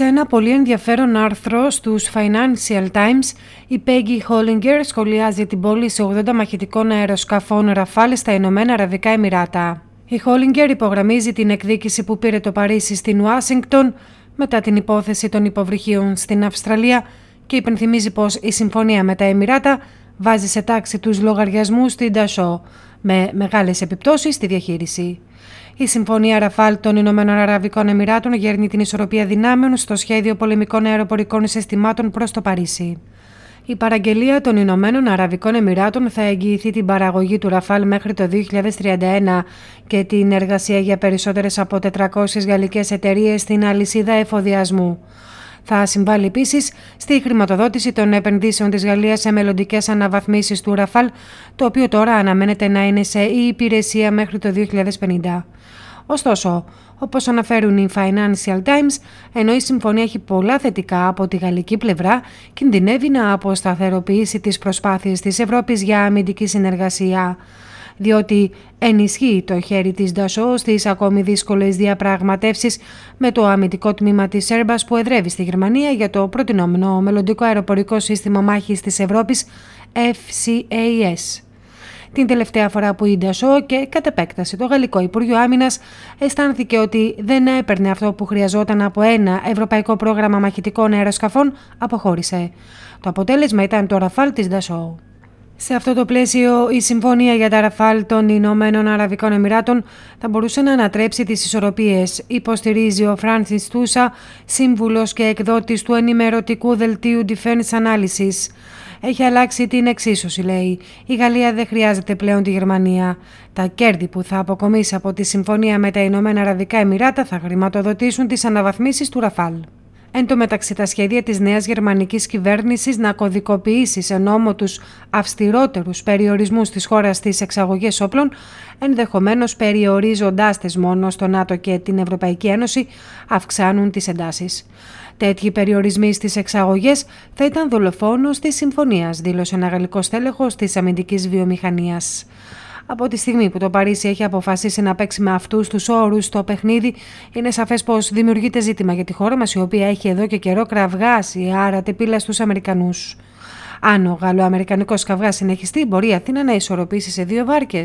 σε ένα πολύ ενδιαφέρον άρθρο στους Financial Times, η Peggy Hollinger σχολιάζει την σε 80 μαχητικών αεροσκαφών Ραφάλ στα Ηνωμένα Αραβικά Εμμυράτα. Η Hollinger υπογραμμίζει την εκδίκηση που πήρε το Παρίσι στην Ουάσιγκτον μετά την υπόθεση των υποβρυχίων στην Αυστραλία και υπενθυμίζει πως η συμφωνία με τα Εμμυράτα βάζει σε τάξη τους λογαριασμούς στην Τασό, με μεγάλες επιπτώσεις στη διαχείριση. Η Συμφωνία Ραφάλ των Ηνωμένων Αραβικών Εμμυράτων γέρνει την ισορροπία δυνάμεων στο σχέδιο πολεμικών αεροπορικών συστημάτων προς το Παρίσι. Η παραγγελία των Ηνωμένων Αραβικών Εμμυράτων θα εγγυηθεί την παραγωγή του Ραφάλ μέχρι το 2031 και την εργασία για περισσότερες από 400 γαλλικές εταιρείες στην αλυσίδα εφοδιασμού. Θα συμβάλλει επίσης στη χρηματοδότηση των επενδύσεων της Γαλλίας σε μελλοντικές αναβαθμίσεις του Ραφάλ, το οποίο τώρα αναμένεται να είναι σε υπηρεσία μέχρι το 2050. Ωστόσο, όπως αναφέρουν οι Financial Times, ενώ η συμφωνία έχει πολλά θετικά από τη γαλλική πλευρά, κινδυνεύει να αποσταθεροποιήσει τις προσπάθειες της Ευρώπης για αμυντική συνεργασία διότι ενισχύει το χέρι της Ντασό στις ακόμη δύσκολες διαπραγματεύσεις με το αμυντικό τμήμα της Airbus που εδρεύει στη Γερμανία για το προτινόμενο μελλοντικό αεροπορικό σύστημα μάχης της Ευρώπης FCAS. Την τελευταία φορά που η Ντασό και κατ' επέκταση το Γαλλικό Υπουργείο Άμυνας αισθάνθηκε ότι δεν έπαιρνε αυτό που χρειαζόταν από ένα ευρωπαϊκό πρόγραμμα μαχητικών αεροσκαφών, αποχώρησε. Το αποτέλεσμα ήταν το ραφάλ της Ντασό. Σε αυτό το πλαίσιο, η συμφωνία για τα Ραφάλ των Ηνωμένων Αραβικών Εμμυράτων θα μπορούσε να ανατρέψει τις ισορροπίες, υποστηρίζει ο Φράνσις Τούσα, σύμβουλος και εκδότης του ενημερωτικού δελτίου Defense Analysis. Έχει αλλάξει την εξίσωση, λέει. Η Γαλλία δεν χρειάζεται πλέον τη Γερμανία. Τα κέρδη που θα αποκομίσει από τη συμφωνία με τα Ηνωμένα Αραβικά Εμμυράτα θα χρηματοδοτήσουν τις αναβαθμίσεις του Ραφάλ. Εν τω μεταξύ, τα σχέδια της νέας γερμανικής κυβέρνησης να κωδικοποιήσει σε νόμο τους αυστηρότερους περιορισμούς της χώρας στις εξαγωγές όπλων, ενδεχομένως περιορίζοντάς τις μόνο στο ΝΑΤΟ και την Ευρωπαϊκή Ένωση, αυξάνουν τις εντάσεις. Τέτοιοι περιορισμοί στις εξαγωγές θα ήταν δολοφόνος της συμφωνίας, δήλωσε ένα γαλλικό στέλεχος της αμυντικής βιομηχανίας. Από τη στιγμή που το Παρίσι έχει αποφασίσει να παίξει με αυτούς τους όρους στο παιχνίδι, είναι σαφές πως δημιουργείται ζήτημα για τη χώρα μας, η οποία έχει εδώ και καιρό κραυγάσει άρα πύλα στους Αμερικανούς. Αν ο Γαλλοαμερικανικό καυγάς συνεχιστεί, μπορεί η Αθήνα να ισορροπήσει σε δύο βάρκες.